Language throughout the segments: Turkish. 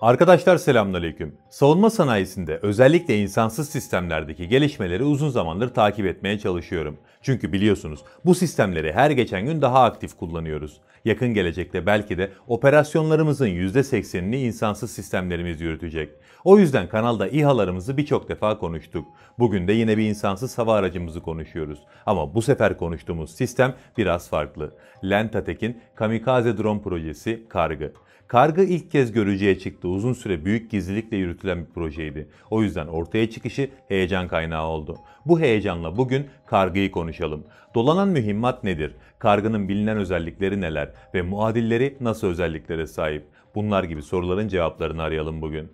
Arkadaşlar selamünaleyküm. Savunma sanayisinde özellikle insansız sistemlerdeki gelişmeleri uzun zamandır takip etmeye çalışıyorum. Çünkü biliyorsunuz bu sistemleri her geçen gün daha aktif kullanıyoruz. Yakın gelecekte belki de operasyonlarımızın %80'ini insansız sistemlerimiz yürütecek. O yüzden kanalda İHA'larımızı birçok defa konuştuk. Bugün de yine bir insansız hava aracımızı konuşuyoruz. Ama bu sefer konuştuğumuz sistem biraz farklı. Lentatek'in Kamikaze Drone projesi Kargı. Kargı ilk kez görücüye çıktı. Uzun süre büyük gizlilikle yürütülen bir projeydi. O yüzden ortaya çıkışı heyecan kaynağı oldu. Bu heyecanla bugün kargıyı konuşalım. Dolanan mühimmat nedir? Kargının bilinen özellikleri neler? Ve muadilleri nasıl özelliklere sahip? Bunlar gibi soruların cevaplarını arayalım bugün.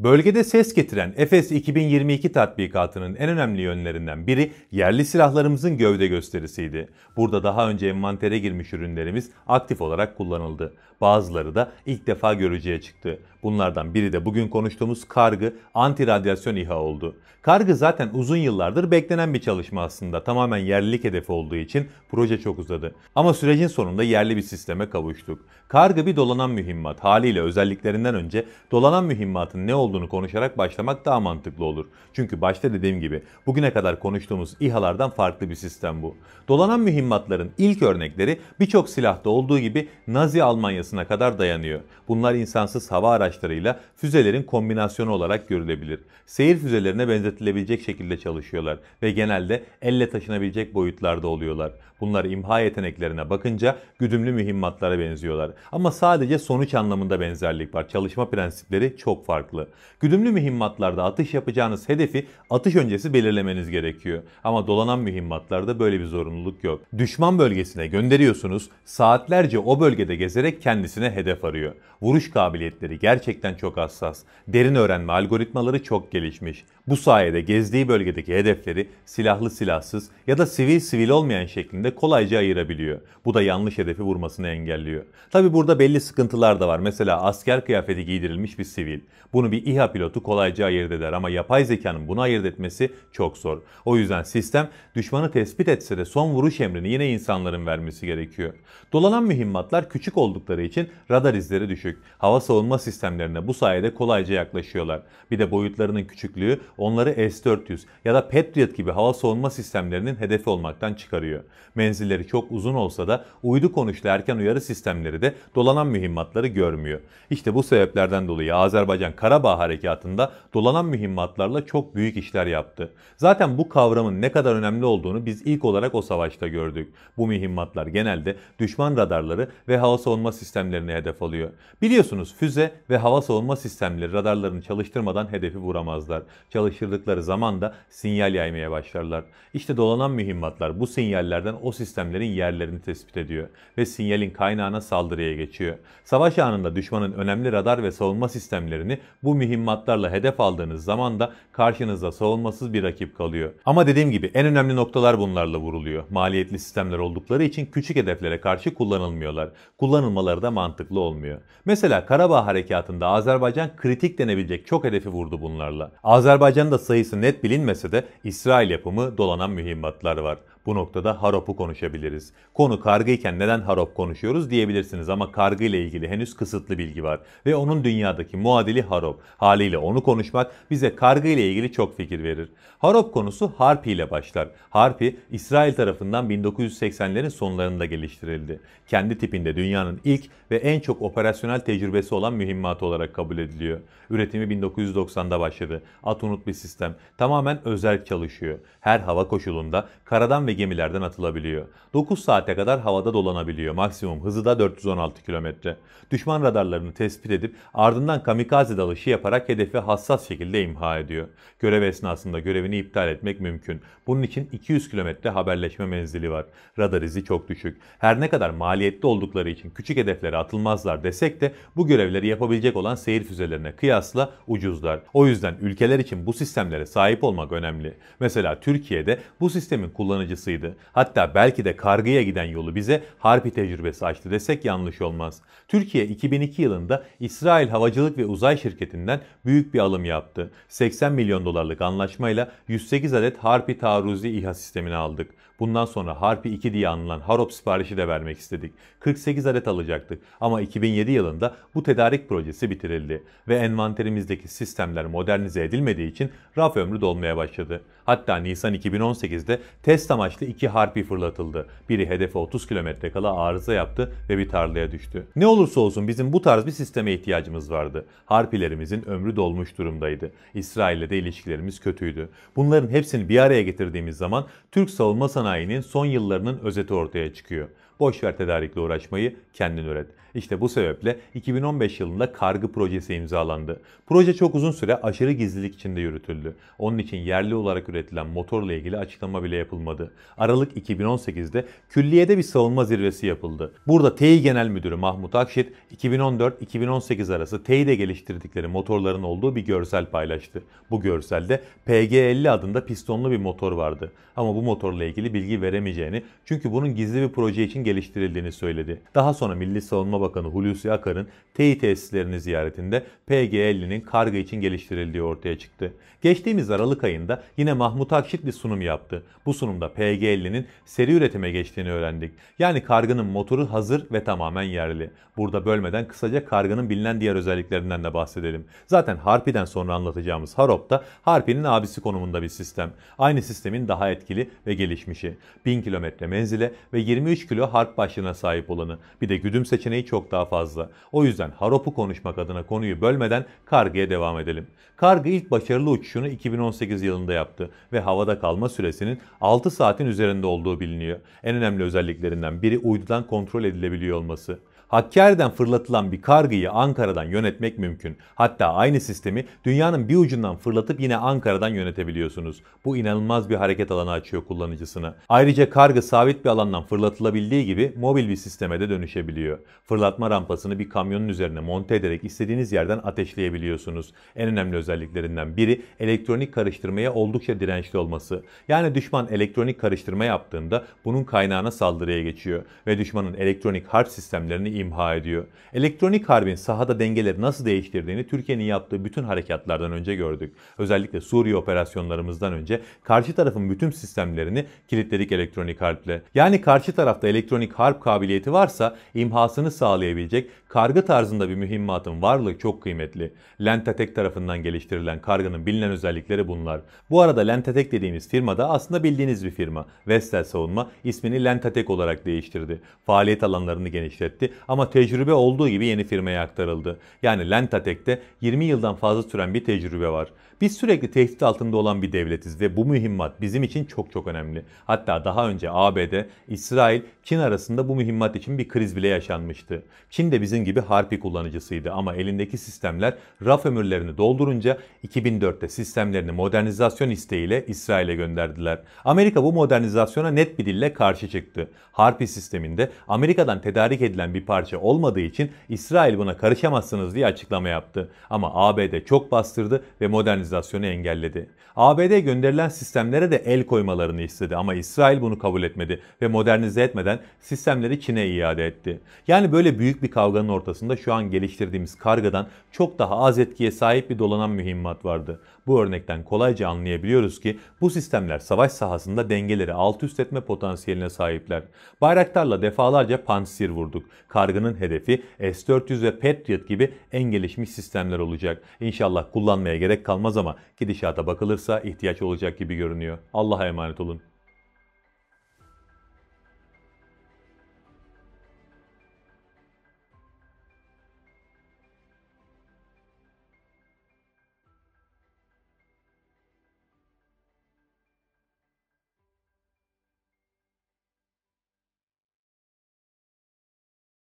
Bölgede ses getiren Efes 2022 tatbikatının en önemli yönlerinden biri yerli silahlarımızın gövde gösterisiydi. Burada daha önce envantere girmiş ürünlerimiz aktif olarak kullanıldı. Bazıları da ilk defa görücüye çıktı. Bunlardan biri de bugün konuştuğumuz kargı anti-radyasyon İHA oldu. Kargı zaten uzun yıllardır beklenen bir çalışma aslında. Tamamen yerlilik hedefi olduğu için proje çok uzadı. Ama sürecin sonunda yerli bir sisteme kavuştuk. Kargı bir dolanan mühimmat. Haliyle özelliklerinden önce dolanan mühimmatın ne olduğunu olduğunu konuşarak başlamak daha mantıklı olur. Çünkü başta dediğim gibi bugüne kadar konuştuğumuz İHA'lardan farklı bir sistem bu. Dolanan mühimmatların ilk örnekleri birçok silahta olduğu gibi Nazi Almanyası'na kadar dayanıyor. Bunlar insansız hava araçlarıyla füzelerin kombinasyonu olarak görülebilir. Seyir füzelerine benzetilebilecek şekilde çalışıyorlar ve genelde elle taşınabilecek boyutlarda oluyorlar. Bunlar imha yeteneklerine bakınca güdümlü mühimmatlara benziyorlar. Ama sadece sonuç anlamında benzerlik var. Çalışma prensipleri çok farklı. Güdümlü mühimmatlarda atış yapacağınız hedefi atış öncesi belirlemeniz gerekiyor. Ama dolanan mühimmatlarda böyle bir zorunluluk yok. Düşman bölgesine gönderiyorsunuz, saatlerce o bölgede gezerek kendisine hedef arıyor. Vuruş kabiliyetleri gerçekten çok hassas. Derin öğrenme algoritmaları çok gelişmiş. Bu sayede gezdiği bölgedeki hedefleri silahlı silahsız ya da sivil sivil olmayan şeklinde kolayca ayırabiliyor. Bu da yanlış hedefi vurmasını engelliyor. Tabi burada belli sıkıntılar da var. Mesela asker kıyafeti giydirilmiş bir sivil. Bunu bir İHA pilotu kolayca ayırt eder ama yapay zekanın bunu ayırt etmesi çok zor. O yüzden sistem düşmanı tespit etse de son vuruş emrini yine insanların vermesi gerekiyor. Dolanan mühimmatlar küçük oldukları için radar izleri düşük. Hava savunma sistemlerine bu sayede kolayca yaklaşıyorlar. Bir de boyutlarının küçüklüğü onları S-400 ya da Patriot gibi hava savunma sistemlerinin hedefi olmaktan çıkarıyor. Menzilleri çok uzun olsa da uydu konuşlu erken uyarı sistemleri de dolanan mühimmatları görmüyor. İşte bu sebeplerden dolayı Azerbaycan Karabağ harekatında dolanan mühimmatlarla çok büyük işler yaptı. Zaten bu kavramın ne kadar önemli olduğunu biz ilk olarak o savaşta gördük. Bu mühimmatlar genelde düşman radarları ve hava savunma sistemlerine hedef alıyor. Biliyorsunuz füze ve hava savunma sistemleri radarlarını çalıştırmadan hedefi vuramazlar. Çalıştırdıkları zaman da sinyal yaymaya başlarlar. İşte dolanan mühimmatlar bu sinyallerden o sistemlerin yerlerini tespit ediyor ve sinyalin kaynağına saldırıya geçiyor. Savaş anında düşmanın önemli radar ve savunma sistemlerini bu mühimmatlar mühimmatlarla hedef aldığınız zaman da karşınızda savunmasız bir rakip kalıyor. Ama dediğim gibi en önemli noktalar bunlarla vuruluyor. Maliyetli sistemler oldukları için küçük hedeflere karşı kullanılmıyorlar. Kullanılmaları da mantıklı olmuyor. Mesela Karabağ Harekatı'nda Azerbaycan kritik denebilecek çok hedefi vurdu bunlarla. Azerbaycan'ın da sayısı net bilinmese de İsrail yapımı dolanan mühimmatlar var. Bu noktada Harop'u konuşabiliriz. Konu kargı neden Harop konuşuyoruz diyebilirsiniz ama kargı ile ilgili henüz kısıtlı bilgi var. Ve onun dünyadaki muadili Harop. Haliyle onu konuşmak bize kargı ile ilgili çok fikir verir. Harop konusu Harpi ile başlar. Harpi, İsrail tarafından 1980'lerin sonlarında geliştirildi. Kendi tipinde dünyanın ilk ve en çok operasyonel tecrübesi olan mühimmatı olarak kabul ediliyor. Üretimi 1990'da başladı. At unut bir sistem. Tamamen özel çalışıyor. Her hava koşulunda karadan ve gemilerden atılabiliyor. 9 saate kadar havada dolanabiliyor. Maksimum hızı da 416 kilometre. Düşman radarlarını tespit edip ardından kamikaze dalışı yaparak hedefi hassas şekilde imha ediyor. Görev esnasında görevini iptal etmek mümkün. Bunun için 200 kilometre haberleşme menzili var. Radar izi çok düşük. Her ne kadar maliyetli oldukları için küçük hedeflere atılmazlar desek de bu görevleri yapabilecek olan seyir füzelerine kıyasla ucuzlar. O yüzden ülkeler için bu sistemlere sahip olmak önemli. Mesela Türkiye'de bu sistemin kullanıcısı başarısıydı. Hatta belki de kargıya giden yolu bize harpi tecrübesi açtı desek yanlış olmaz. Türkiye 2002 yılında İsrail Havacılık ve Uzay Şirketi'nden büyük bir alım yaptı. 80 milyon dolarlık anlaşmayla 108 adet harpi taarruzi İHA sistemini aldık. Bundan sonra Harpi 2 diye anılan Harop siparişi de vermek istedik. 48 adet alacaktık ama 2007 yılında bu tedarik projesi bitirildi ve envanterimizdeki sistemler modernize edilmediği için raf ömrü dolmaya başladı. Hatta Nisan 2018'de test amaçlı amaçlı iki harpi fırlatıldı. Biri hedefe 30 kilometre kala arıza yaptı ve bir tarlaya düştü. Ne olursa olsun bizim bu tarz bir sisteme ihtiyacımız vardı. Harpilerimizin ömrü dolmuş durumdaydı. İsrail'le de ilişkilerimiz kötüydü. Bunların hepsini bir araya getirdiğimiz zaman Türk savunma sanayinin son yıllarının özeti ortaya çıkıyor. Boş ver tedarikle uğraşmayı, kendin üret. İşte bu sebeple 2015 yılında kargı projesi imzalandı. Proje çok uzun süre aşırı gizlilik içinde yürütüldü. Onun için yerli olarak üretilen motorla ilgili açıklama bile yapılmadı. Aralık 2018'de külliyede bir savunma zirvesi yapıldı. Burada TEİ Genel Müdürü Mahmut Akşit 2014-2018 arası TEİ'de geliştirdikleri motorların olduğu bir görsel paylaştı. Bu görselde PG50 adında pistonlu bir motor vardı. Ama bu motorla ilgili bilgi veremeyeceğini çünkü bunun gizli bir proje için geliştirildiğini söyledi. Daha sonra Milli Savunma Bakanı Hulusi Akar'ın teyit tesislerini ziyaretinde PG-50'nin karga için geliştirildiği ortaya çıktı. Geçtiğimiz Aralık ayında yine Mahmut Akşit bir sunum yaptı. Bu sunumda PG-50'nin seri üretime geçtiğini öğrendik. Yani karganın motoru hazır ve tamamen yerli. Burada bölmeden kısaca karganın bilinen diğer özelliklerinden de bahsedelim. Zaten Harpi'den sonra anlatacağımız Harop da Harpi'nin abisi konumunda bir sistem. Aynı sistemin daha etkili ve gelişmişi. 1000 kilometre menzile ve 23 kilo harp başlığına sahip olanı. Bir de güdüm seçeneği çok daha fazla. O yüzden Harop'u konuşmak adına konuyu bölmeden kargıya devam edelim. Kargı ilk başarılı uçuşunu 2018 yılında yaptı ve havada kalma süresinin 6 saatin üzerinde olduğu biliniyor. En önemli özelliklerinden biri uydudan kontrol edilebiliyor olması. Hakkari'den fırlatılan bir kargıyı Ankara'dan yönetmek mümkün. Hatta aynı sistemi dünyanın bir ucundan fırlatıp yine Ankara'dan yönetebiliyorsunuz. Bu inanılmaz bir hareket alanı açıyor kullanıcısına. Ayrıca kargı sabit bir alandan fırlatılabildiği gibi mobil bir sisteme de dönüşebiliyor. Fırlatma rampasını bir kamyonun üzerine monte ederek istediğiniz yerden ateşleyebiliyorsunuz. En önemli özelliklerinden biri elektronik karıştırmaya oldukça dirençli olması. Yani düşman elektronik karıştırma yaptığında bunun kaynağına saldırıya geçiyor ve düşmanın elektronik harp sistemlerini imha ediyor. Elektronik harbin sahada dengeleri nasıl değiştirdiğini Türkiye'nin yaptığı bütün harekatlardan önce gördük. Özellikle Suriye operasyonlarımızdan önce karşı tarafın bütün sistemlerini kilitledik elektronik harple. Yani karşı tarafta elektronik harp kabiliyeti varsa imhasını sağlayabilecek kargı tarzında bir mühimmatın varlığı çok kıymetli. Lentatek tarafından geliştirilen kargının bilinen özellikleri bunlar. Bu arada Lentatek dediğimiz firma da aslında bildiğiniz bir firma. Vestel Savunma ismini Lentatek olarak değiştirdi. Faaliyet alanlarını genişletti ama tecrübe olduğu gibi yeni firmaya aktarıldı. Yani Lentatek'te 20 yıldan fazla süren bir tecrübe var. Biz sürekli tehdit altında olan bir devletiz ve bu mühimmat bizim için çok çok önemli. Hatta daha önce ABD, İsrail, Çin arasında bu mühimmat için bir kriz bile yaşanmıştı. Çin de bizim gibi Harpi kullanıcısıydı ama elindeki sistemler raf ömürlerini doldurunca 2004'te sistemlerini modernizasyon isteğiyle İsrail'e gönderdiler. Amerika bu modernizasyona net bir dille karşı çıktı. Harpi sisteminde Amerika'dan tedarik edilen bir parça parça olmadığı için İsrail buna karışamazsınız diye açıklama yaptı. Ama ABD çok bastırdı ve modernizasyonu engelledi. ABD gönderilen sistemlere de el koymalarını istedi ama İsrail bunu kabul etmedi ve modernize etmeden sistemleri Çin'e iade etti. Yani böyle büyük bir kavganın ortasında şu an geliştirdiğimiz kargadan çok daha az etkiye sahip bir dolanan mühimmat vardı. Bu örnekten kolayca anlayabiliyoruz ki bu sistemler savaş sahasında dengeleri alt üst etme potansiyeline sahipler. Bayraktarla defalarca pansir vurduk. Karga kargının hedefi S-400 ve Patriot gibi en gelişmiş sistemler olacak. İnşallah kullanmaya gerek kalmaz ama gidişata bakılırsa ihtiyaç olacak gibi görünüyor. Allah'a emanet olun.